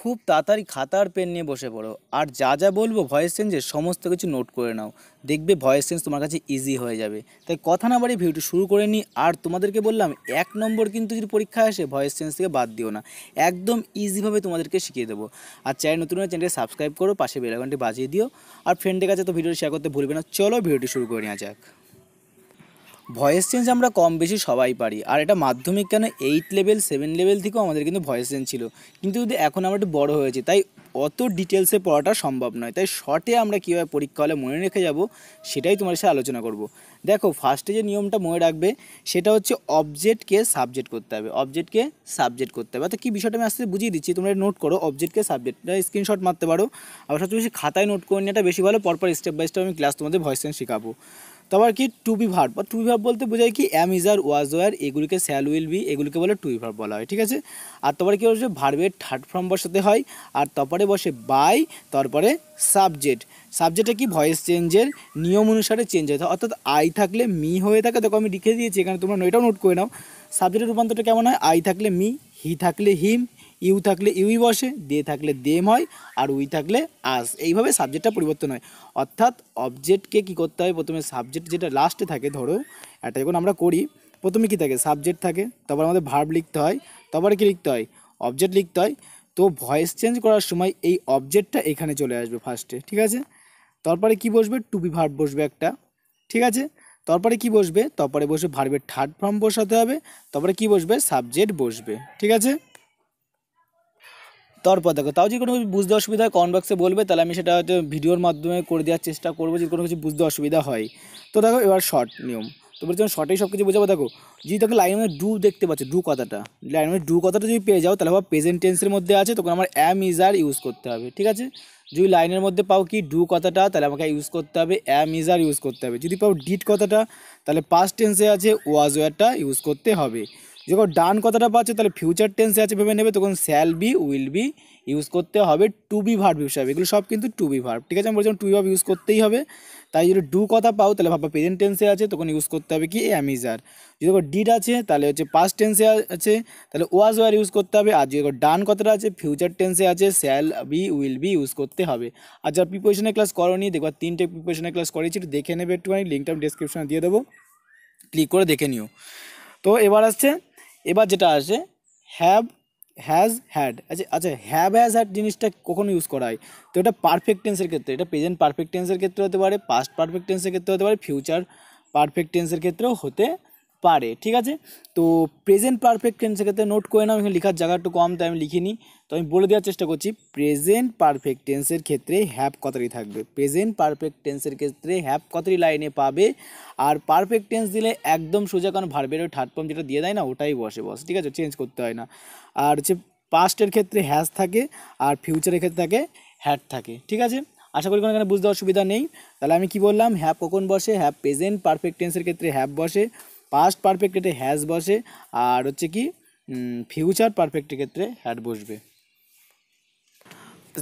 খুব তাড়াতাড়ি খাতা আর পেন নিয়ে বসে পড়ো আর যা যা বলবো ভয়েস চেঞ্জের সমস্ত কিছু নোট করে নাও দেখবে ভয়েস চেঞ্জ তোমার কাছে ইজি হয়ে যাবে তাই কথা না বাড়ি ভিডিওটি শুরু করে নিই আর তোমাদেরকে বললাম এক নম্বর কিন্তু যদি পরীক্ষায় আসে ভয়েস চেঞ্জ থেকে বাদ দিও না একদম ইজিভাবে তোমাদেরকে শিখিয়ে দেবো আর চ্যানেল নতুন চ্যানেলটি সাবস্ক্রাইব করো পাশে বেলাঘন্টি বাজিয়ে দিও আর ফ্রেন্ডের কাছে তো ভিডিও শেয়ার করতে ভুলবে না চলো ভিডিওটি শুরু করে নেওয়া যাক ভয়েস চেঞ্জ আমরা কম বেশি সবাই পারি আর এটা মাধ্যমিক কেন এইট লেভেল সেভেন লেভেল থেকেও আমাদের কিন্তু ভয়েস চেঞ্জ ছিল কিন্তু যদি এখন আমরা একটু বড় হয়েছি তাই অত ডিটেলসে পড়াটা সম্ভব নয় তাই শর্টে আমরা কীভাবে পরীক্ষা হলে মনে রেখে যাব সেটাই তোমার সাথে আলোচনা করব দেখো ফার্স্টে যে নিয়মটা মনে রাখবে সেটা হচ্ছে অবজেক্টকে সাবজেক্ট করতে হবে অবজেক্টকে সাবজেক্ট করতে হবে অর্থাৎ কী বিষয়টা আমি আস্তে বুঝিয়ে দিচ্ছি তোমরা নোট করো অবজেক্টকে সাবজেক্ট স্ক্রিনশট মারতে পারো আবার সবচেয়ে বেশি খাতায় নোট করে নেওয়াটা বেশি ভালো পরপর স্টেপ বাই স্টেপ আমি ক্লাস তোমাদের ভয়েস চেঞ্জ শেখাবো তারপর কি টু বি ভার্ব বা টু বি ভার্ব বলতে বোঝায় কি am is are was were এগুলিকে স্যাল উইল বি এগুলিকে বলে টু বি ভার্ব বলা হয় ঠিক আছে আর তারপরে কী বলছে ভার্বের থার্ড ফর্ম বসাতে হয় আর তারপরে বসে বাই তারপরে সাবজেক্ট সাবজেক্টে কি ভয়েস চেঞ্জের নিয়ম অনুসারে চেঞ্জ হয় অর্থাৎ আই থাকলে মি হয়ে থাকে দেখো আমি লিখে দিয়েছি এখানে তোমরা এটাও নোট করে নাও সাবজেক্টের রূপান্তরটা কেমন হয় আই থাকলে মি হি থাকলে হিম ইউ থাকলে ইউই বসে দে থাকলে দেম হয় আর উই থাকলে আস এইভাবে সাবজেক্টটা পরিবর্তন হয় অর্থাৎ অবজেক্টকে কি করতে হয় প্রথমে সাবজেক্ট যেটা লাস্টে থাকে ধরো এটা যখন আমরা করি প্রথমে কি থাকে সাবজেক্ট থাকে তারপর আমাদের ভার্ব লিখতে হয় তারপরে কি লিখতে হয় অবজেক্ট লিখতে হয় তো ভয়েস চেঞ্জ করার সময় এই অবজেক্টটা এখানে চলে আসবে ফার্স্টে ঠিক আছে তারপরে কি বসবে টু বি ভার্ব বসবে একটা ঠিক আছে তারপরে কি বসবে তারপরে বসে ভার্বের থার্ড ফর্ম বসাতে হবে তারপরে কি বসবে সাবজেক্ট বসবে ঠিক আছে তারপর দেখো তাও যদি কোনো কিছু বুঝতে অসুবিধা হয় কমেন্ট বক্সে বলবে তাহলে আমি সেটা হয়তো ভিডিওর মাধ্যমে করে দেওয়ার চেষ্টা করবো যদি কোনো কিছু বুঝতে অসুবিধা হয় তো দেখো এবার শর্ট নিয়ম তো বলছি আমি শর্টেই সব কিছু বোঝাবো দেখো যদি তোকে লাইন মানে ডু দেখতে পাচ্ছ ডু কথাটা লাইন মানে ডু কথাটা যদি পেয়ে যাও তাহলে আবার প্রেজেন্ট টেন্সের মধ্যে আছে তখন আমার অ্যাম ইজ আর ইউজ করতে হবে ঠিক আছে যদি লাইনের মধ্যে পাও কি ডু কথাটা তাহলে আমাকে ইউজ করতে হবে অ্যাম ইজ আর ইউজ করতে হবে যদি পাও ডিট কথাটা তাহলে পাস্ট টেন্সে আছে ওয়াজ ওয়ারটা ইউজ করতে হবে যখন ডান কথাটা পাচ্ছে তাহলে ফিউচার টেন্সে আছে ভেবে নেবে তখন shall be will be use করতে হবে টু বি ভার্ব হিসাবে এগুলো সব কিন্তু টু বি ভার্ব ঠিক আছে আমি বলছিলাম টু বি ভার্ব ইউজ করতেই হবে তাই যদি ডু কথা পাও তাহলে ভাববা প্রেজেন্ট টেন্সে আছে তখন ইউজ করতে হবে কি অ্যামিজার যদি দেখো ডিড আছে তাহলে হচ্ছে পাস্ট টেন্সে আছে তাহলে ওয়াজ ওয়ার ইউজ করতে হবে আর যদি ডান কথাটা আছে ফিউচার টেন্সে আছে shall be will be use করতে হবে আর যারা প্রিপারেশনের ক্লাস করনি দেখবা তিনটে প্রিপারেশনের ক্লাস করেছি একটু দেখে নেবে একটুখানি লিঙ্কটা আমি ডিসক্রিপশনে দিয়ে দেবো ক্লিক করে দেখে নিও তো এবার আসছে এবার যেটা আসে হ্যাভ হ্যাজ হ্যাড আচ্ছা আচ্ছা হ্যাভ হ্যাজ হ্যাড জিনিসটা কখনো ইউজ করা হয় তো এটা পারফেক্ট টেন্সের ক্ষেত্রে এটা প্রেজেন্ট পারফেক্ট টেন্সের ক্ষেত্রে হতে পারে পাস্ট পারফেক্ট টেন্সের ক্ষেত্রে হতে পারে ফিউচার পারফেক্ট টেন্সের ক্ষেত্রেও হতে পারে ঠিক আছে তো প্রেজেন্ট পারফেক্ট টেন্স সেক্ষেত্রে নোট করে নাও এখানে লেখার জায়গা একটু কম তাই আমি লিখিনি তো আমি বলে দেওয়ার চেষ্টা করছি প্রেজেন্ট পারফেক্ট টেন্সের ক্ষেত্রে হ্যাপ কতটি থাকবে প্রেজেন্ট পারফেক্ট টেন্সের ক্ষেত্রে হ্যাপ কতটি লাইনে পাবে আর পারফেক্ট টেন্স দিলে একদম সোজা কারণ ভার্বেরও থার্ড ফর্ম যেটা দিয়ে দেয় না ওটাই বসে বস ঠিক আছে চেঞ্জ করতে হয় না আর হচ্ছে পাস্টের ক্ষেত্রে হ্যাজ থাকে আর ফিউচারের ক্ষেত্রে থাকে হ্যাড থাকে ঠিক আছে আশা করি কোনো এখানে বুঝতে অসুবিধা নেই তাহলে আমি কি বললাম হ্যাপ কখন বসে হ্যাপ প্রেজেন্ট পারফেক্ট টেন্সের ক্ষেত্রে হ্যাপ বসে পাস্ট পারফেক্ট ক্ষেত্রে হ্যাজ বসে আর হচ্ছে কি ফিউচার পারফেক্টের ক্ষেত্রে হ্যাড বসবে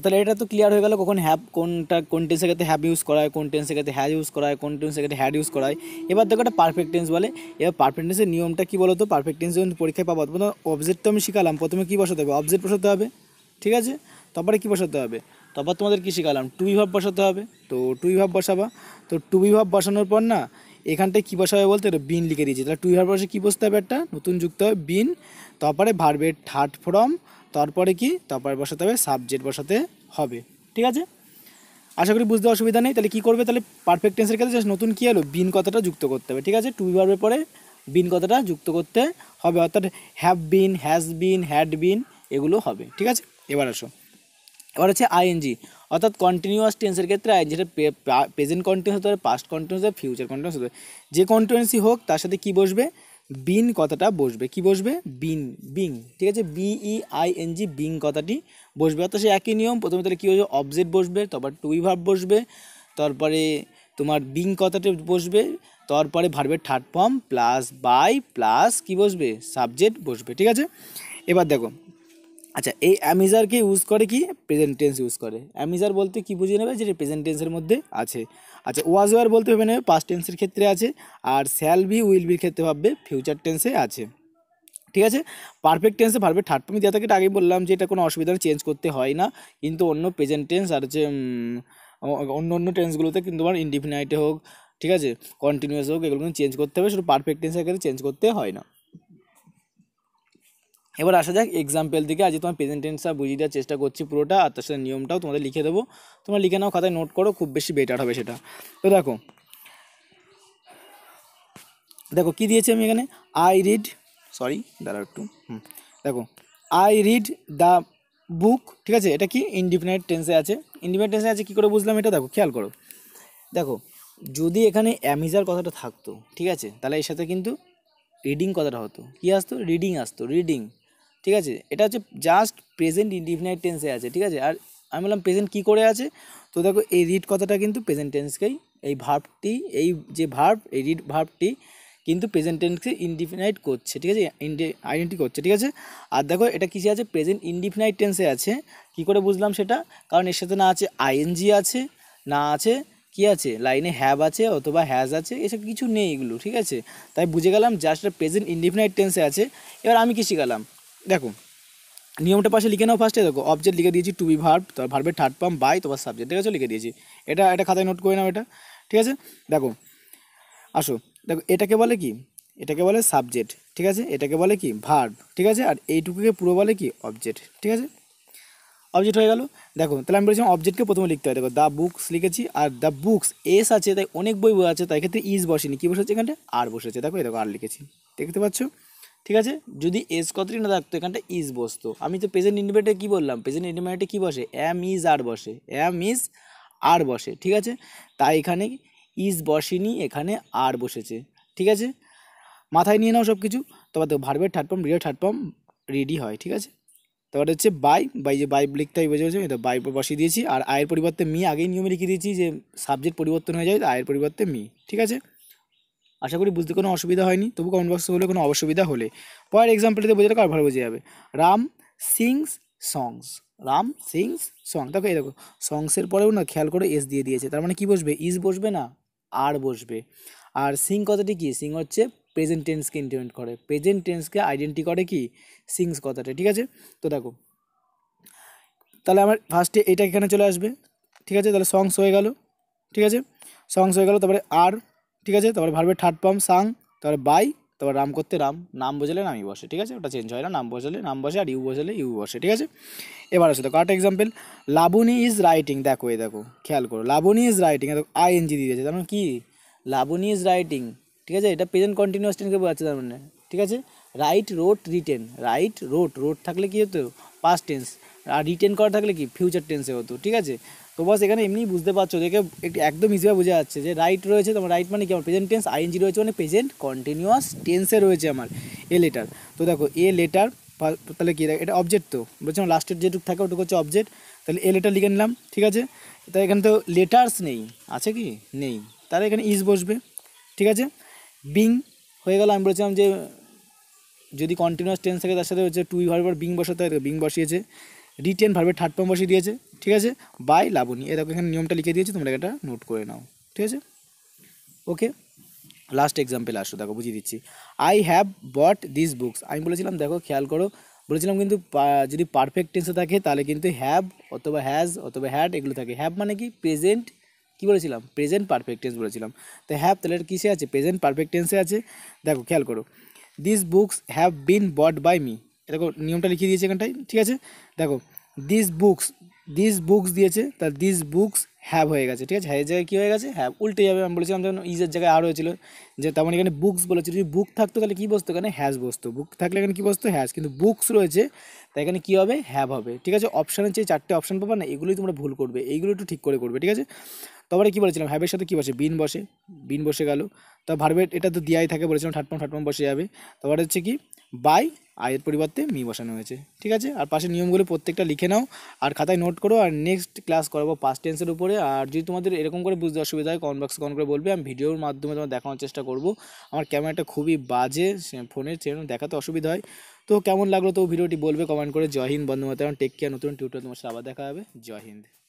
তাহলে এটা তো ক্লিয়ার হয়ে গেল কখন হ্যাপ কোনটা কোন টেন্সের ক্ষেত্রে হ্যাপ ইউজ করা হয় কোন টেন্সের ক্ষেত্রে হ্যাজ ইউজ করা হয় কোন টেন্সের ক্ষেত্রে হ্যাড ইউজ করায় এবার দেখো একটা পারফেক্ট টেন্স বলে এবার পারফেক্ট টেন্সের নিয়মটা কী বলো তো পারফেক্ট টেন্স যখন পরীক্ষায় পাবো প্রথমে অবজেক্ট তো আমি শিখালাম প্রথমে কী বসাতে হবে অবজেক্ট বসাতে হবে ঠিক আছে তারপরে কী বসাতে হবে তারপর তোমাদের কী শিখালাম টু ইভাব বসাতে হবে তো টু ভাব বসাবা তো টু ভাব বসানোর পর না এখানটায় কী বসা হবে বলতে বিন লিখে দিয়েছি তাহলে টু ভার বসে কী বসতে হবে একটা নতুন যুক্ত হবে বিন তারপরে ভার্বের থার্ড ফর্ম তারপরে কি তারপরে বসাতে হবে সাবজেক্ট বসাতে হবে ঠিক আছে আশা করি বুঝতে অসুবিধা নেই তাহলে কী করবে তাহলে পারফেক্ট টেন্সের জাস্ট নতুন কী এলো বিন কথাটা যুক্ত করতে হবে ঠিক আছে টু ভার্বের পরে বিন কথাটা যুক্ত করতে হবে অর্থাৎ have been has been had been এগুলো হবে ঠিক আছে এবার আসো এবার হচ্ছে আইএনজি অর্থাৎ কন্টিনিউয়াস টেন্সের ক্ষেত্রে আইএনজিটা প্রেজেন্ট কন্টিনিউস হতে পারে পাস্ট কন্টিনিউস হতে ফিউচার কন্টিনিউস হতে যে কন্টিনিউসি হোক তার সাথে কি বসবে বিন কথাটা বসবে কি বসবে বিন বিং ঠিক আছে B I N G being কথাটি বসবে অর্থাৎ সে একই নিয়ম প্রথমে তাহলে কী বসবে অবজেক্ট বসবে তারপর টুই ভার্ব বসবে তারপরে তোমার বিং কথাটি বসবে তারপরে ভার্বের third form plus by plus কি বসবে সাবজেক্ট বসবে ঠিক আছে এবার দেখো আচ্ছা এই অ্যামিজারকে ইউজ করে কি প্রেজেন্ট টেন্স ইউজ করে অ্যামিজার বলতে কি বুঝিয়ে নেবে যেটা প্রেজেন্ট টেন্সের মধ্যে আছে আচ্ছা ওয়াজ ওয়ার বলতে ভেবে নেবে পাস্ট টেন্সের ক্ষেত্রে আছে আর স্যাল বি উইল বির ক্ষেত্রে ভাববে ফিউচার টেন্সে আছে ঠিক আছে পারফেক্ট টেন্সে পারফেক্ট থার্ড ফর্ম দেওয়া থাকে আগেই বললাম যে এটা কোনো অসুবিধা চেঞ্জ করতে হয় না কিন্তু অন্য প্রেজেন্ট টেন্স আর হচ্ছে অন্য অন্য টেন্সগুলোতে কিন্তু তোমার ইন্ডিফিনাইটে হোক ঠিক আছে কন্টিনিউয়াস হোক এগুলো চেঞ্জ করতে হবে শুধু পারফেক্ট টেন্সের ক্ষেত্রে চেঞ্জ করতে হয় না এবার আসা যাক এক্সাম্পল দিকে আজ তোমার প্রেজেন্ট টেন্সটা বুঝিয়ে দেওয়ার চেষ্টা করছি পুরোটা আর তার সাথে নিয়মটাও তোমাদের লিখে দেবো তোমরা লিখে নাও খাতায় নোট করো খুব বেশি বেটার হবে সেটা তো দেখো দেখো কি দিয়েছি আমি এখানে আই রিড সরি দাঁড়া একটু হুম দেখো আই রিড দ্য বুক ঠিক আছে এটা কি ইন্ডিপেন্ডেন্ট টেন্সে আছে ইন্ডিপেন্ডেন্ট টেন্সে আছে কী করে বুঝলাম এটা দেখো খেয়াল করো দেখো যদি এখানে অ্যামিজার কথাটা থাকতো ঠিক আছে তাহলে এর সাথে কিন্তু রিডিং কথাটা হতো কী আসতো রিডিং আসতো রিডিং ঠিক আছে এটা হচ্ছে জাস্ট প্রেজেন্ট ইনডিফিনাইট টেন্সে আছে ঠিক আছে আর আমি বললাম প্রেজেন্ট কী করে আছে তো দেখো এই রিড কথাটা কিন্তু প্রেজেন্ট টেন্সকেই এই ভার্বটি এই যে ভার্ব এই রিড ভার্বটি কিন্তু প্রেজেন্ট টেন্সকে ইনডিফিনাইট করছে ঠিক আছে আইডেন্টি করছে ঠিক আছে আর দেখো এটা কিসে আছে প্রেজেন্ট ইনডিফিনাইট টেন্সে আছে কি করে বুঝলাম সেটা কারণ এর সাথে না আছে আইএনজি আছে না আছে কি আছে লাইনে হ্যাব আছে অথবা হ্যাজ আছে এসব কিছু নেই এগুলো ঠিক আছে তাই বুঝে গেলাম জাস্ট প্রেজেন্ট ইনডিফিনাইট টেন্সে আছে এবার আমি কি শিখালাম দেখো নিয়মটা পাশে লিখে নাও ফার্স্টে দেখো অবজেক্ট লিখে দিয়েছি টু বি ভার্ব তার ভার্বের থার্ড পাম্প বাই তোমার সাবজেক্ট ঠিক আছে লিখে দিয়েছি এটা এটা খাতায় নোট করে নাও এটা ঠিক আছে দেখো আসো দেখো এটাকে বলে কি এটাকে বলে সাবজেক্ট ঠিক আছে এটাকে বলে কি ভার্ব ঠিক আছে আর এইটুকুকে পুরো বলে কি অবজেক্ট ঠিক আছে অবজেক্ট হয়ে গেল দেখো তাহলে আমি বলেছিলাম অবজেক্টকে প্রথমে লিখতে হয় দেখো দ্য বুকস লিখেছি আর দ্য বুকস এস আছে তাই অনেক বই আছে তাই ক্ষেত্রে ইজ বসেনি কী বসেছে এখানটা আর বসেছে দেখো দেখো আর লিখেছি দেখতে পাচ্ছ ঠিক আছে যদি এস কথাটি না থাকতো এখানটা ইজ বসতো আমি তো প্রেজেন্ট ইন্ডিপেন্ডেন্টে কী বললাম প্রেজেন্ট ইন্ডিপেন্ডেন্টে কী বসে অ্যাম ইজ আর বসে অ্যাম ইজ আর বসে ঠিক আছে তাই এখানে ইজ বসেনি এখানে আর বসেছে ঠিক আছে মাথায় নিয়ে নাও সব কিছু তোমার তো ভার্বের থার্ড ফর্ম রিয়ার থার্ড ফর্ম রেডি হয় ঠিক আছে তারপরে হচ্ছে বাই বাই যে বাই লিখতে হয় বোঝা যাচ্ছে বাই বসিয়ে দিয়েছি আর আয়ের পরিবর্তে মি আগেই নিয়মে লিখে দিয়েছি যে সাবজেক্ট পরিবর্তন হয়ে যায় আয়ের পরিবর্তে মি ঠিক আছে আশা করি বুঝতে কোনো অসুবিধা হয়নি তবু কমেন্ট বক্সে বলে কোনো অসুবিধা হলে পরের এক্সাম্পলটিতে বোঝাটা আর ভালো বোঝা যাবে Ram sings songs Ram sings song দেখো এই দেখো সংসের পরেও না খেয়াল করে এস দিয়ে দিয়েছে তার মানে কি বসবে ইস বসবে না আর বসবে আর সিং কথাটি কি সিং হচ্ছে প্রেজেন্ট টেন্সকে ইন্টিমেট করে প্রেজেন্ট টেন্সকে আইডেন্টি করে কি সিংস কথাটা ঠিক আছে তো দেখো তাহলে আমার ফার্স্টে এটা এখানে চলে আসবে ঠিক আছে তাহলে সংস হয়ে গেল ঠিক আছে সংস হয়ে গেল তারপরে আর ঠিক আছে তারপরে ভার্বের থার্ড ফর্ম সাং তারপরে বাই তারপর রাম করতে রাম নাম বসালে নামই বসে ঠিক আছে ওটা চেঞ্জ হয় না নাম বসালে নাম বসে আর ইউ বসালে ইউ বসে ঠিক আছে এবার আসে দেখো একটা এক্সাম্পল লাবণী ইজ রাইটিং দেখো এ দেখো খেয়াল করো লাবণী ইজ রাইটিং দেখো আই এন জি দিয়ে দিয়েছে তার মানে কি লাবণী ইজ রাইটিং ঠিক আছে এটা প্রেজেন্ট কন্টিনিউয়াস টেন্সে বোঝাচ্ছে তার মানে ঠিক আছে write wrote written write wrote wrote থাকলে কী হতো পাস্ট টেন্স আর রিটেন করা থাকলে কি ফিউচার টেন্সে হতো ঠিক আছে তো বস এখানে এমনি বুঝতে পারছো দেখে একদম ইজিভাবে বোঝা যাচ্ছে যে রাইট রয়েছে তোমার রাইট মানে কি আমার প্রেজেন্ট টেন্স আইএনজি রয়েছে মানে প্রেজেন্ট কন্টিনিউয়াস টেন্সে রয়েছে আমার এ লেটার তো দেখো এ লেটার তাহলে কি এটা অবজেক্ট তো আমার লাস্টের যেটুকু থাকে ওটুকু হচ্ছে অবজেক্ট তাহলে এ লেটার লিখে নিলাম ঠিক আছে তা এখানে তো লেটার্স নেই আছে কি নেই তাহলে এখানে ইজ বসবে ঠিক আছে বিং হয়ে গেল আমি বলেছিলাম যে যদি কন্টিনিউয়াস টেন্স থাকে তার সাথে হচ্ছে টু ভার্বার বিং বসাতে হয় বিং বসিয়েছে রিটেন ভার্বের থার্ড ফর্ম বসে দিয়েছে ঠিক আছে বাই লাবণী এরকম এখানে নিয়মটা লিখে দিয়েছে তোমরা এটা নোট করে নাও ঠিক আছে ওকে লাস্ট এক্সাম্পল আসো দেখো বুঝিয়ে দিচ্ছি I have bought this books আমি বলেছিলাম দেখো খেয়াল করো বলেছিলাম কিন্তু যদি পারফেক্ট টেন্সে থাকে তাহলে কিন্তু হ্যাভ অথবা হ্যাজ অথবা হ্যাড এগুলো থাকে হ্যাভ মানে কি প্রেজেন্ট কী বলেছিলাম প্রেজেন্ট পারফেক্ট টেন্স বলেছিলাম তো হ্যাভ তাহলে কিসে আছে প্রেজেন্ট পারফেক্ট টেন্সে আছে দেখো খেয়াল করো this books have been bought by me দেখো নিয়মটা লিখিয়ে দিয়েছে এখানটায় ঠিক আছে দেখো দিস বুকস দিস বুকস দিয়েছে তার দিস বুকস হ্যাভ হয়ে গেছে ঠিক আছে হ্যাঁ জায়গায় কী হয়ে গেছে হ্যাভ উল্টে যাবে আমি বলেছিলাম যখন ইজের জায়গায় আর হয়েছিল যে তেমন এখানে বুকস বলেছিল যদি বুক থাকতো তাহলে কী বসতো এখানে হ্যাজ বসতো বুক থাকলে এখানে কী বসতো হ্যাজ কিন্তু বুকস রয়েছে তাই এখানে কী হবে হ্যাভ হবে ঠিক আছে অপশানের চেয়ে চারটে অপশান পাবা না এগুলোই তোমরা ভুল করবে এইগুলো একটু ঠিক করে করবে ঠিক আছে তারপরে কী বলেছিলাম হ্যাবের সাথে কী বসে বিন বসে বিন বসে গেল তা ভার্বের এটা তো দেওয়াই থাকে বলেছিলাম ঠাটপম ঠাটপম বসে যাবে তারপরে হচ্ছে কি বাই আয়ের পরিবর্তে মি বসানো হয়েছে ঠিক আছে আর পাশে নিয়মগুলো প্রত্যেকটা লিখে নাও আর খাতায় নোট করো আর নেক্সট ক্লাস করাবো পাস্ট টেন্সের উপরে আর যদি তোমাদের এরকম করে বুঝতে অসুবিধা হয় কমেন্ট বক্সে কমেন্ট করে বলবে আমি ভিডিওর মাধ্যমে তোমার দেখানোর চেষ্টা করব আমার ক্যামেরাটা খুবই বাজে ফোনের সে দেখাতে অসুবিধা হয় তো কেমন লাগলো তো ভিডিওটি বলবে কমেন্ট করে জয় হিন্দ বন্ধু এবং টেক কেয়ার নতুন টিউটোরিয়াল তোমার সাথে আবার দেখা হবে জয় হিন্দ